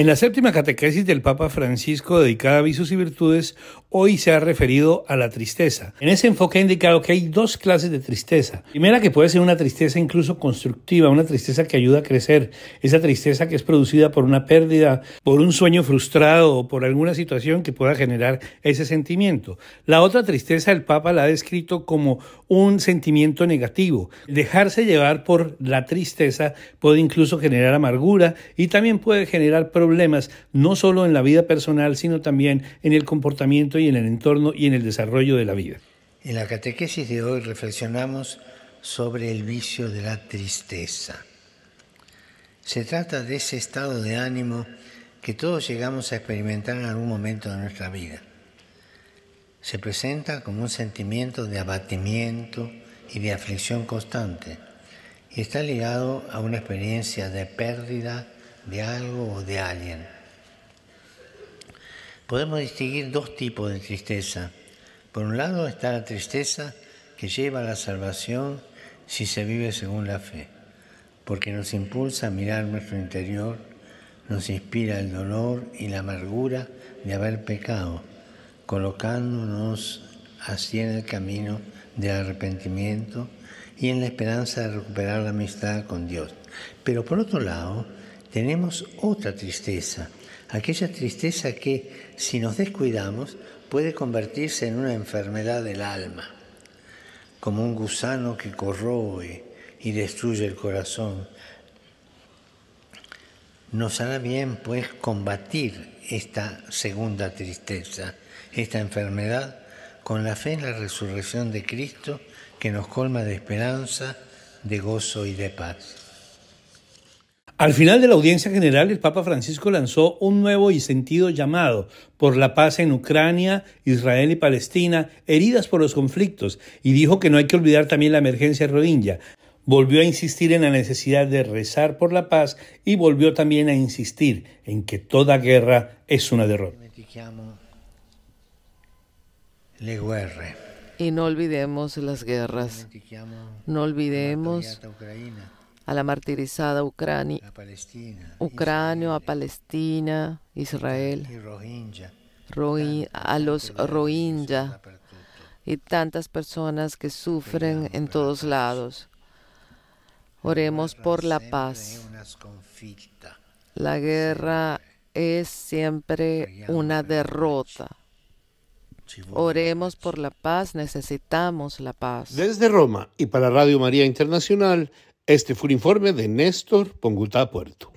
En la séptima catequesis del Papa Francisco dedicada a visos y virtudes, hoy se ha referido a la tristeza. En ese enfoque ha indicado que hay dos clases de tristeza. Primera que puede ser una tristeza incluso constructiva, una tristeza que ayuda a crecer, esa tristeza que es producida por una pérdida, por un sueño frustrado o por alguna situación que pueda generar ese sentimiento. La otra tristeza el Papa la ha descrito como un sentimiento negativo. Dejarse llevar por la tristeza puede incluso generar amargura y también puede generar problemas no solo en la vida personal, sino también en el comportamiento en el entorno y en el desarrollo de la vida. En la catequesis de hoy reflexionamos sobre el vicio de la tristeza. Se trata de ese estado de ánimo que todos llegamos a experimentar en algún momento de nuestra vida. Se presenta como un sentimiento de abatimiento y de aflicción constante y está ligado a una experiencia de pérdida de algo o de alguien podemos distinguir dos tipos de tristeza. Por un lado está la tristeza que lleva a la salvación si se vive según la fe, porque nos impulsa a mirar nuestro interior, nos inspira el dolor y la amargura de haber pecado, colocándonos así en el camino del arrepentimiento y en la esperanza de recuperar la amistad con Dios. Pero por otro lado, tenemos otra tristeza, aquella tristeza que, si nos descuidamos, puede convertirse en una enfermedad del alma, como un gusano que corroe y destruye el corazón. Nos hará bien, pues, combatir esta segunda tristeza, esta enfermedad, con la fe en la resurrección de Cristo que nos colma de esperanza, de gozo y de paz. Al final de la audiencia general, el Papa Francisco lanzó un nuevo y sentido llamado por la paz en Ucrania, Israel y Palestina, heridas por los conflictos, y dijo que no hay que olvidar también la emergencia rohingya. Volvió a insistir en la necesidad de rezar por la paz y volvió también a insistir en que toda guerra es una derrota. Y no olvidemos las guerras. No olvidemos a la martirizada Ucrania, a Palestina, a Palestina, Israel, a los Rohingya y tantas personas que sufren en todos lados. Oremos por la paz. La guerra es siempre una derrota. Oremos por la paz, necesitamos la paz. Desde Roma y para Radio María Internacional, este fue el informe de Néstor Pongutá Puerto.